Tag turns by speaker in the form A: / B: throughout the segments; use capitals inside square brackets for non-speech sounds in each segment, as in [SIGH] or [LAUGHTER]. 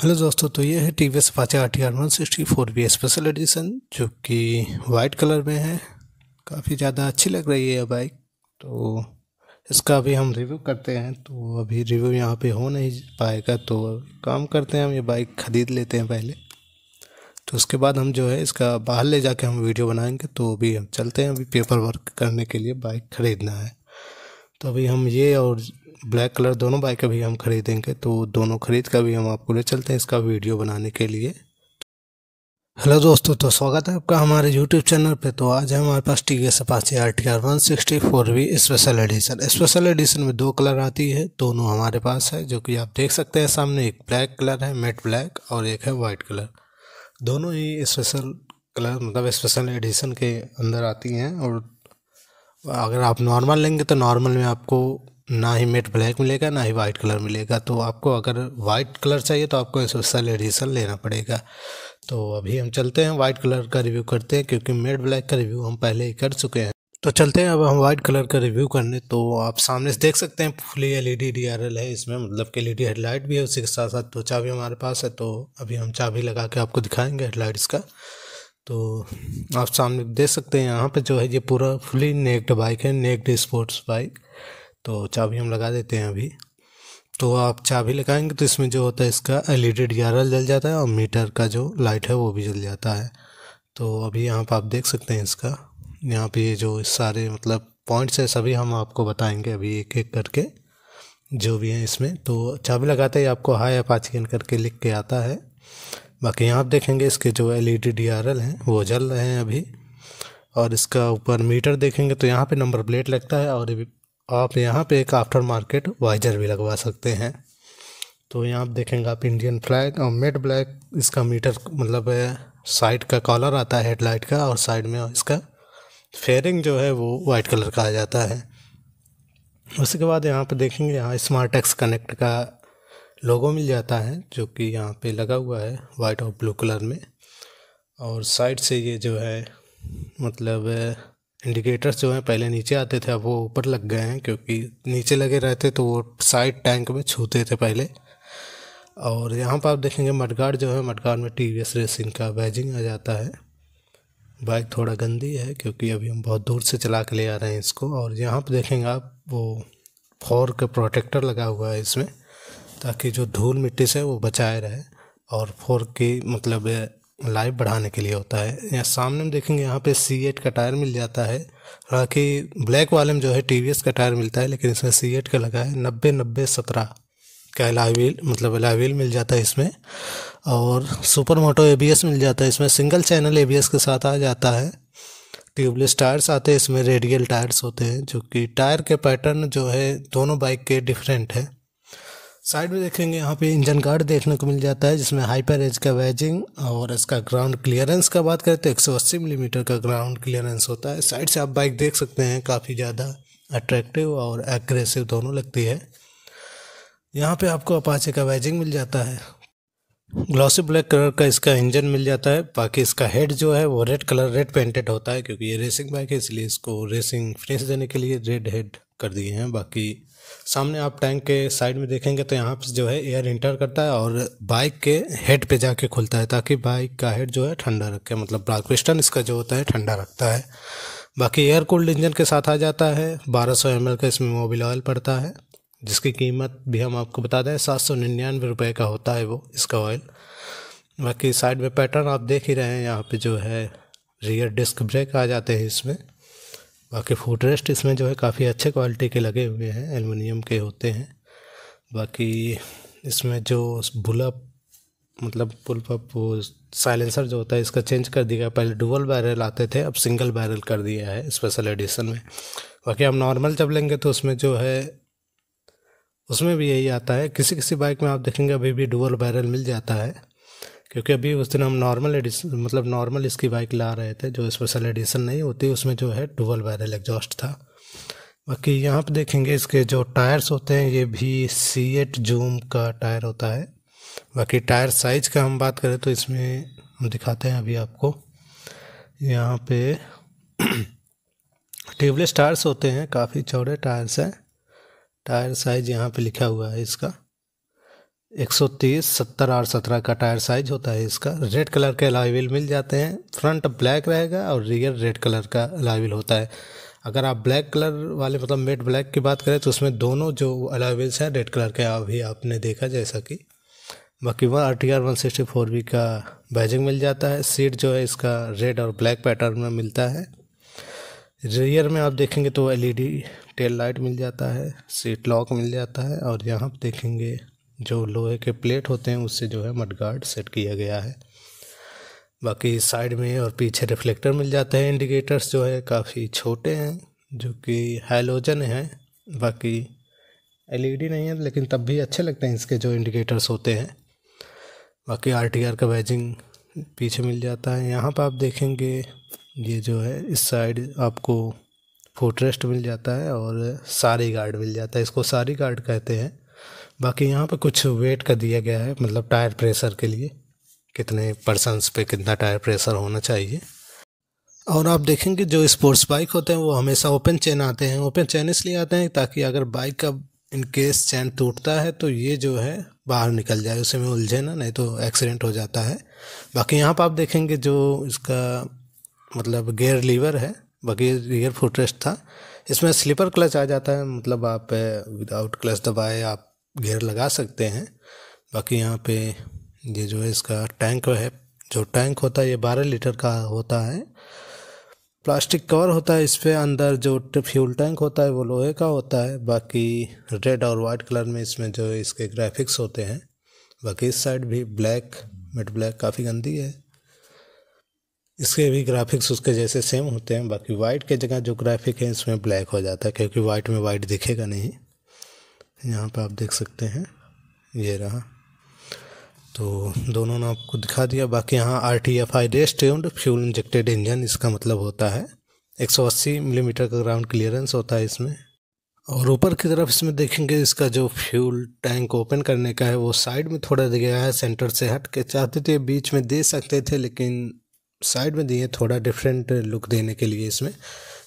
A: hello दोस्तों तो ये है T V S Apache R T R one sixty four V special edition जो कि वाइट कलर में है काफ़ी ज़्यादा अच्छी लग रही है यह बाइक तो इसका अभी हम रिव्यू करते हैं तो अभी रिव्यू यहाँ पे हो नहीं पाएगा तो काम करते हैं हम ये बाइक ख़रीद लेते हैं पहले तो उसके बाद हम जो है इसका बाहर ले जाके हम वीडियो बनाएंगे तो अभी हम चलते हैं अभी पेपर वर्क करने के लिए बाइक ख़रीदना है तो अभी हम ये और ब्लैक कलर दोनों बाइक अभी हम खरीदेंगे तो दोनों खरीद कर भी हम आपको ले चलते हैं इसका वीडियो बनाने के लिए हेलो दोस्तों तो स्वागत है आपका हमारे यूट्यूब चैनल पे तो आज है हमारे पास T S Apache R T R one sixty four V special edition special edition में दो कलर आती है दोनों हमारे पास है जो कि आप देख सकते हैं सामने एक ब्लैक कलर है मेट ब्लैक और एक है वाइट कलर दोनों ही स्पेशल कलर मतलब स्पेशल एडिशन के अंदर आती हैं और अगर आप नॉर्मल लेंगे तो नॉर्मल में आपको ना ही मेट ब्लैक मिलेगा ना ही वाइट कलर मिलेगा तो आपको अगर वाइट कलर चाहिए तो आपको स्पेशल एडिशन लेना पड़ेगा तो अभी हम चलते हैं वाइट कलर का रिव्यू करते हैं क्योंकि मेट ब्लैक का रिव्यू हम पहले ही कर चुके हैं तो चलते हैं अब हम वाइट कलर का रिव्यू करने तो आप सामने से देख सकते हैं फुली एल ई है इसमें मतलब कि एलईडी हेडलाइट भी है उसी के साथ साथ दो चाबी हमारे पास है तो अभी हम चाबी लगा के आपको दिखाएंगे हेडलाइट इसका तो आप सामने देख सकते हैं यहाँ पे जो है ये पूरा फुली नेक्ड बाइक है नेक्ड स्पोर्ट्स बाइक तो चाबी हम लगा देते हैं अभी तो आप चाबी लगाएंगे तो इसमें जो होता है इसका एल ई डी जल जाता है और मीटर का जो लाइट है वो भी जल जाता है तो अभी यहाँ पर आप देख सकते हैं इसका यहाँ पे ये जो सारे मतलब पॉइंट्स हैं सभी हम आपको बताएंगे अभी एक एक करके जो भी हैं इसमें तो चाबी लगाते ही आपको हाई अपाचकिन करके लिख के आता है बाकी यहाँ आप देखेंगे इसके जो L E D D R L हैं वो जल रहे हैं अभी और इसका ऊपर मीटर देखेंगे तो यहाँ पे नंबर प्लेट लगता है और आप यहाँ पे एक आफ्टर मार्केट वाइजर भी लगवा सकते हैं तो यहाँ आप देखेंगे आप इंडियन फ्लैग और मेड ब्लैक इसका मीटर मतलब साइड uh, का कॉलर आता है हेडलाइट का और साइड में इसका फेयरिंग जो है वो वाइट कलर का आ जाता है उसके बाद यहाँ पे देखेंगे यहाँ स्मार्ट एक्स कनेक्ट का लोगो मिल जाता है जो कि यहाँ पे लगा हुआ है वाइट और ब्लू कलर में और साइड से ये जो है मतलब uh, इंडिकेटर्स जो हैं पहले नीचे आते थे अब वो ऊपर लग गए हैं क्योंकि नीचे लगे रहते तो वो साइड टैंक में छूते थे पहले और यहाँ पर आप देखेंगे मडगार्ड जो है मडगार्ड में टी रेसिंग का बैजिंग आ जाता है बाइक थोड़ा गंदी है क्योंकि अभी हम बहुत दूर से चला के ले आ रहे हैं इसको और यहाँ पर देखेंगे आप वो फोर का प्रोटेक्टर लगा हुआ है इसमें ताकि जो धूल मिट्टी से वो बचाए रहे और फोर की मतलब लाइव बढ़ाने के लिए होता है यहाँ सामने में देखेंगे यहाँ पे सी एट का टायर मिल जाता है हालांकि ब्लैक वाले में जो है टी का टायर मिलता है लेकिन इसमें सी एट का लगा है नब्बे नब्बे सत्रह का एलाइवील मतलब एलाइवील मिल जाता है इसमें और सुपर मोटो ए मिल जाता है इसमें सिंगल चैनल ए के साथ आ जाता है ट्यूबलेस टायर्स आते हैं इसमें रेडियल टायर्स होते हैं जो कि टायर के पैटर्न जो है दोनों बाइक के डिफरेंट है साइड में देखेंगे यहाँ पे इंजन गार्ड देखने को मिल जाता है जिसमें हाइपर एज का वैजिंग और इसका ग्राउंड क्लियरेंस का बात करें तो 180 मिलीमीटर mm का ग्राउंड क्लियरेंस होता है साइड से आप बाइक देख सकते हैं काफ़ी ज़्यादा अट्रैक्टिव और एग्रेसिव दोनों लगती है यहाँ पे आपको अपाचे का वैजिंग मिल जाता है ग्लॉसी ब्लैक कलर का इसका इंजन मिल जाता है बाकी इसका हेड जो है वो रेड कलर रेड पेंटेड होता है क्योंकि ये रेसिंग बाइक है इसलिए इसको रेसिंग फ्रेश देने के लिए रेड हेड कर दिए हैं बाकी सामने आप टैंक के साइड में देखेंगे तो यहाँ पर जो है एयर इंटर करता है और बाइक के हेड पे जाके खुलता है ताकि बाइक का हेड जो है ठंडा रखे मतलब पिस्टन इसका जो होता है ठंडा रखता है बाकी एयर कूल्ड इंजन के साथ आ जाता है 1200 सौ का इसमें मोबिल ऑयल पड़ता है जिसकी कीमत भी हम आपको बता दें सात सौ निन्यानवे रुपये का होता है वो इसका ऑयल बाकी साइड में पैटर्न आप देख ही रहे हैं यहाँ पे जो है रियर डिस्क ब्रेक आ जाते हैं इसमें बाकी फुटरेस्ट इसमें जो है काफ़ी अच्छे क्वालिटी के लगे हुए हैं एलमिनियम के होते हैं बाकी इसमें जो बुलप मतलब पुल पप वो साइलेंसर जो होता है इसका चेंज कर दिया पहले डुबल बैरल आते थे अब सिंगल बैरल कर दिया है स्पेशल एडिशन में बाकी आप नॉर्मल जब लेंगे तो उसमें जो है उसमें भी यही आता है किसी किसी बाइक में आप देखेंगे अभी भी डुबल बैरल मिल जाता है क्योंकि अभी उस दिन हम नॉर्मल एडिशन मतलब नॉर्मल इसकी बाइक ला रहे थे जो स्पेशल एडिशन नहीं होती उसमें जो है डुबल वायरल एग्जॉस्ट था बाकी यहाँ पे देखेंगे इसके जो टायर्स होते हैं ये भी सी एट जूम का टायर होता है बाकी टायर साइज का हम बात करें तो इसमें हम दिखाते हैं अभी आपको यहाँ पे ट्यूबलेस [CLEARS THROAT] टायर्स होते हैं काफ़ी चौड़े टायर्स हैं टायर साइज यहाँ पे लिखा हुआ है इसका 130 सत्तर आर सत्रह का टायर साइज होता है इसका रेड कलर के अलाइविल मिल जाते हैं फ्रंट ब्लैक रहेगा और रियर रेड कलर का अलाइविल होता है अगर आप ब्लैक कलर वाले मतलब मेट ब्लैक की बात करें तो उसमें दोनों जो अलाइविल्स हैं रेड कलर के अभी आपने देखा जैसा कि बाकी वह R T R one sixty four B का बैजिंग मिल जाता है सीट जो है इसका रेड और ब्लैक पैटर्न में मिलता है रियर में आप देखेंगे तो एलईडी टेल लाइट मिल जाता है सीट लॉक मिल जाता है और यहाँ देखेंगे जो लोहे के प्लेट होते हैं उससे जो है मडगार्ड सेट किया गया है बाकी साइड में और पीछे रिफ्लेक्टर मिल जाते हैं इंडिकेटर्स जो है काफ़ी छोटे हैं जो कि हैलोजन हैं बाकी एलईडी नहीं है लेकिन तब भी अच्छे लगते हैं इसके जो इंडिकेटर्स होते हैं बाकी आर का बैजिंग पीछे मिल जाता है यहाँ पर आप देखेंगे ये जो है इस साइड आपको फुटरेस्ट मिल जाता है और सारी गार्ड मिल जाता है इसको सारी गार्ड कहते हैं बाकी यहाँ पे कुछ वेट का दिया गया है मतलब टायर प्रेशर के लिए कितने पर्सनस पे कितना टायर प्रेशर होना चाहिए और आप देखेंगे जो स्पोर्ट्स बाइक होते हैं वो हमेशा ओपन चेन आते हैं ओपन चेन इसलिए आते हैं ताकि अगर बाइक का इन केस चैन टूटता है तो ये जो है बाहर निकल जाए उसे में उलझे ना नहीं तो एक्सीडेंट हो जाता है बाकी यहाँ पर आप देखेंगे जो इसका मतलब गेयर लीवर है बाकी रियर फुटरेस्ट था इसमें स्लीपर क्लच आ जाता है मतलब आप विदाउट eh, क्लच दबाए आप घेर लगा सकते हैं बाकी यहाँ पे ये जो है इसका टैंक है जो टैंक होता है ये बारह लीटर का होता है प्लास्टिक कवर होता है इस पर अंदर जो फ्यूल टैंक होता है वो लोहे का होता है बाकी रेड और वाइट कलर में इसमें जो है इसके ग्राफिक्स होते हैं बाकी इस साइड भी ब्लैक मिड ब्लैक काफ़ी गंदी है इसके भी ग्राफिक्स उसके जैसे सेम होते हैं बाकी वाइट के जगह जो ग्राफिक है इसमें ब्लैक हो जाता है क्योंकि वाइट में वाइट दिखेगा नहीं यहाँ पे आप देख सकते हैं ये रहा तो दोनों ने आपको दिखा दिया बाकी यहाँ R T F I day tuned fuel injected engine इसका मतलब होता है 180 मिलीमीटर का ग्राउंड क्लियरेंस होता है इसमें और ऊपर की तरफ इसमें देखेंगे इसका जो फ्यूल टैंक ओपन करने का है वो साइड में थोड़ा दिख गया है सेंटर से हट के चाहते थे बीच में दे सकते थे लेकिन साइड में दिए थोड़ा डिफरेंट लुक देने के लिए इसमें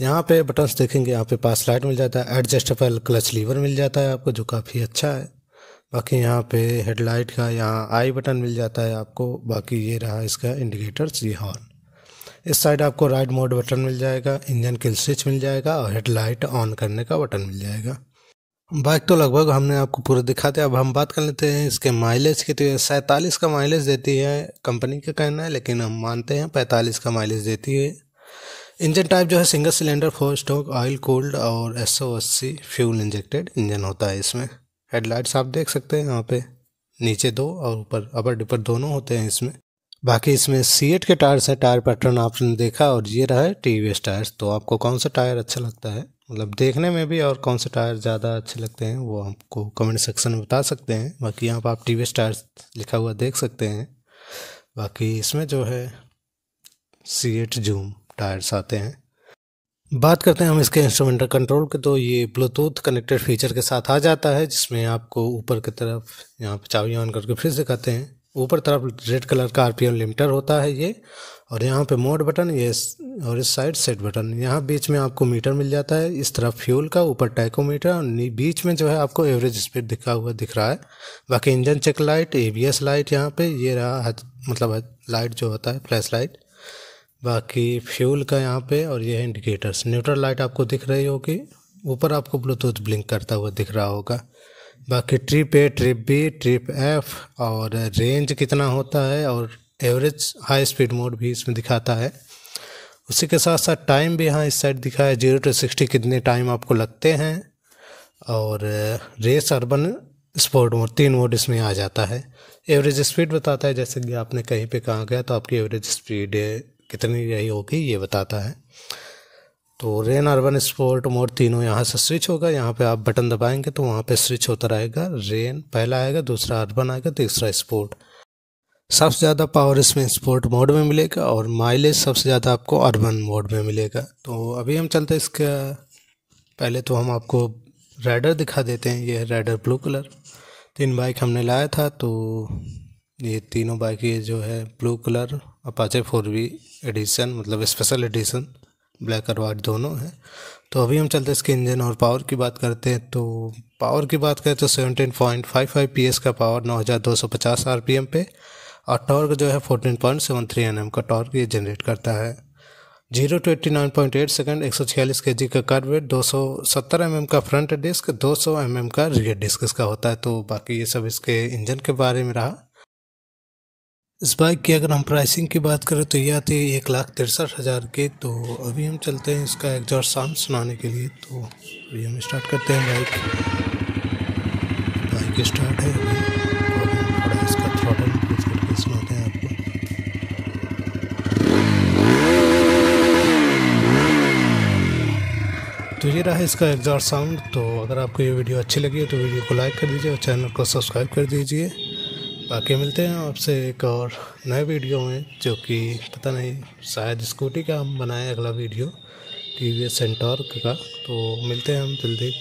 A: यहाँ पे बटन्स देखेंगे यहाँ पे पास लाइट मिल जाता है एडजस्टेबल क्लच लीवर मिल जाता है आपको जो काफ़ी अच्छा है बाकी यहाँ पे हेडलाइट का यहाँ आई बटन मिल जाता है आपको बाकी ये रहा इसका इंडिकेटर्स ये हॉर्न इस साइड आपको राइट मोड बटन मिल जाएगा इंजन किल स्विच मिल जाएगा और हेडलाइट ऑन करने का बटन मिल जाएगा बाइक तो लगभग हमने आपको पूरा दिखा दिया अब हम बात कर लेते हैं इसके माइलेज की तो सैंतालीस का माइलेज देती है कंपनी का कहना है लेकिन हम मानते हैं पैंतालीस का माइलेज देती है इंजन टाइप जो है single cylinder four stroke oil cooled और एस ओ अस्सी फ्यूल इंजेक्टेड इंजन होता है इसमें हेडलाइट्स आप देख सकते हैं यहाँ पे नीचे दो और ऊपर अपर डिपर दोनों होते हैं इसमें बाकी इसमें सी एट के टायर्स हैं टायर पैटर्न आपने देखा और ये रहा है टी वी टायर्स तो आपको कौन सा टायर अच्छा लगता है मतलब देखने में भी और कौन से टायर ज़्यादा अच्छे लगते हैं वो आपको कमेंट सेक्शन में बता सकते हैं बाकी यहाँ पर आप टी वी टायर्स लिखा हुआ देख सकते हैं बाकी इसमें जो है सी एट जूम टायर्स आते हैं बात करते हैं हम इसके इंस्ट्रूमेंटल कंट्रोल के तो ये ब्लूटूथ कनेक्टेड फीचर के साथ आ जाता है जिसमें आपको ऊपर की तरफ यहाँ पर चावी ऑन करके फिर दिखाते हैं ऊपर तरफ रेड कलर का आरपीएम लिमिटर होता है ये और यहाँ पे मोड बटन ये और इस साइड सेट बटन यहाँ बीच में आपको मीटर मिल जाता है इस तरफ फ्यूल का ऊपर टाइकोमीटर और बीच में जो है आपको एवरेज स्पीड दिखा हुआ दिख रहा है बाकी engine check light ABS light यहाँ पे ये रहा मतलब लाइट जो होता है फ्लैश लाइट बाकी फ्यूल का यहाँ पे और ये है इंडिकेटर्स न्यूट्रल लाइट आपको दिख रही होगी ऊपर आपको ब्लूटूथ ब्लिंक करता हुआ दिख रहा होगा बाकी trip A trip B trip F और रेंज कितना होता है और एवरेज हाई स्पीड मोड भी इसमें दिखाता है उसी के साथ साथ टाइम भी यहाँ इस साइड दिखाया है जीरो टू सिक्सटी कितने टाइम आपको लगते हैं और रेस अर्बन स्पोर्ट मोड तीन मोड इसमें आ जाता है एवरेज स्पीड बताता है जैसे कि आपने कहीं पे कहाँ गया तो आपकी एवरेज स्पीड कितनी रही होगी ये बताता है तो रेन अर्बन स्पोर्ट मोड तीनों यहाँ से स्विच होगा यहाँ पे आप बटन दबाएंगे तो वहाँ पे स्विच होता रहेगा रेन पहला आएगा दूसरा अर्बन आएगा तीसरा स्पोर्ट सबसे ज़्यादा पावर इसमें स्पोर्ट मोड में मिलेगा और माइलेज सबसे ज़्यादा आपको अर्बन मोड में मिलेगा तो अभी हम चलते इसका पहले तो हम आपको राइडर दिखा देते हैं ये है राइडर ब्लू कलर तीन बाइक हमने लाया था तो ये तीनों बाइक ये जो है blue colour Apache four V edition मतलब स्पेशल एडिशन ब्लैक और वाइट दोनों हैं तो अभी हम चलते हैं इसके इंजन और पावर की बात करते हैं तो पावर की बात करें तो seventeen point five five P S का पावर नौ हज़ार दो सौ पचास आर पी एम पे और टॉर्क जो है fourteen point seven three N M का टॉर्क ये जनरेट करता है zero to eighty nine point eight second एक सौ छियालीस के जी का कार्बेट दो सौ सत्तर एम एम का फ्रंट डिस्क दो सौ एम एम का रियर डिस्क इसका होता है तो बाकी ये सब इसके इंजन के बारे में रहा इस बाइक की अगर हम प्राइसिंग की बात करें तो ये आती है एक लाख तिरसठ हज़ार के तो अभी हम चलते हैं इसका एग्जॉस्ट साउंड सुनाने के लिए तो अभी हम स्टार्ट करते हैं बाइक बाइक स्टार्ट है आपको तो ये रहा है इसका एग्जॉट साउंड तो अगर आपको ये वीडियो अच्छी लगी है तो वीडियो को लाइक कर दीजिए और चैनल को सब्सक्राइब कर दीजिए बाकी मिलते हैं आपसे एक और नए वीडियो में जो कि पता नहीं शायद स्कूटी का हम बनाए अगला वीडियो टी वी एस सेंटॉर्क का तो मिलते हैं हम जल्दी